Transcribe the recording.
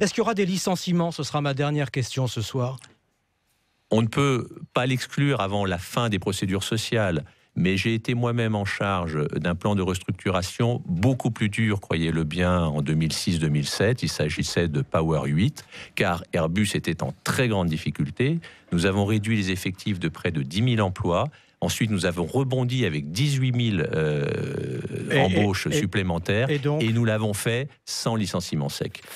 Est-ce qu'il y aura des licenciements Ce sera ma dernière question ce soir. On ne peut pas l'exclure avant la fin des procédures sociales, mais j'ai été moi-même en charge d'un plan de restructuration beaucoup plus dur, croyez-le bien, en 2006-2007. Il s'agissait de Power 8, car Airbus était en très grande difficulté. Nous avons réduit les effectifs de près de 10 000 emplois. Ensuite, nous avons rebondi avec 18 000 euh, embauches supplémentaires et nous l'avons fait sans licenciement sec.